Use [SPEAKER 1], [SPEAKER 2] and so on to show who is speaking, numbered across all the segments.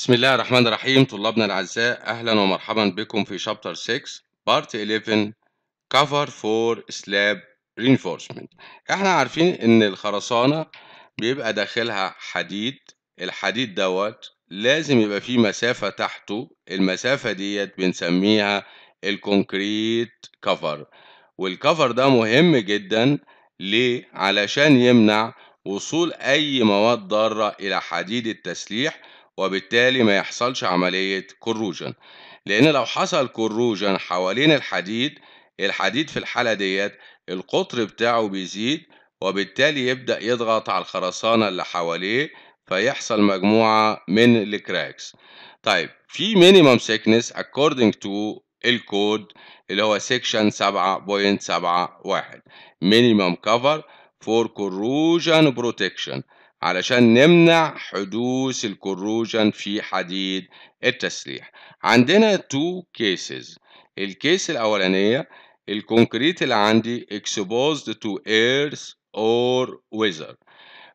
[SPEAKER 1] بسم الله الرحمن الرحيم طلابنا الأعزاء أهلا ومرحبا بكم في شابتر 6 بارت 11 كفر فور سلاب رينفورسمنت احنا عارفين ان الخرسانة بيبقى داخلها حديد الحديد دوت لازم يبقى فيه مسافة تحته المسافة ديت بنسميها الكونكريت كفر والكفر ده مهم جدا ليه علشان يمنع وصول اي مواد ضارة الى حديد التسليح وبالتالي ما يحصلش عملية كروجن لأن لو حصل كروجن حوالين الحديد الحديد في الحالة ديت القطر بتاعه بيزيد وبالتالي يبدأ يضغط على الخرسانة اللي حواليه فيحصل مجموعة من الكراكس طيب في مينيمم سيكنس according تو الكود اللي هو سيكشن 7.71 مينيمم كفر فور كروجن بروتكشن علشان نمنع حدوث الكروجن في حديد التسليح عندنا تو كيسز الكيس الاولانيه الكونكريت اللي عندي exposed to earth or weather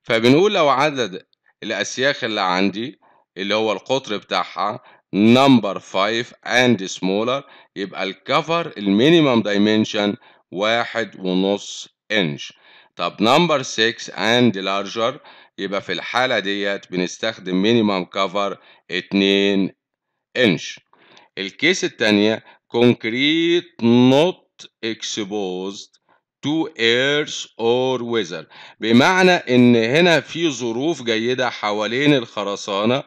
[SPEAKER 1] فبنقول لو عدد الاسياخ اللي عندي اللي هو القطر بتاعها number 5 and smaller يبقى الكفر المينيمم دايمنشن واحد ونص انش طب نمبر 6 اند لارجر يبقى في الحالة ديت بنستخدم مينيمم كفر 2 انش الكيس التانية كونكريت نوت exposed to ايرث or weather بمعنى ان هنا في ظروف جيدة حوالين الخرسانة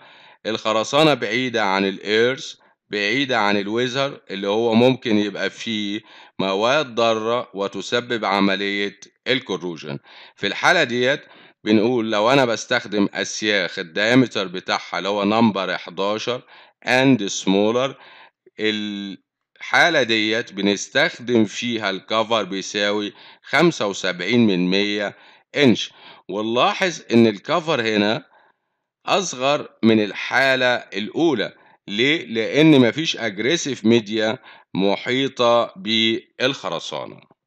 [SPEAKER 1] الخرسانة بعيدة عن الايرث بعيدة عن الويزر اللي هو ممكن يبقى فيه مواد ضارة وتسبب عملية الكروجن في الحالة ديت بنقول لو أنا بستخدم أسياخ الدايمتر بتاعها اللي هو نمبر 11 أند سمولر الحالة ديت بنستخدم فيها الكفر بيساوي 75 من 100 إنش ونلاحظ إن الكفر هنا أصغر من الحالة الأولى ليه؟ لأن مفيش أجريسيف ميديا محيطة بالخرسانة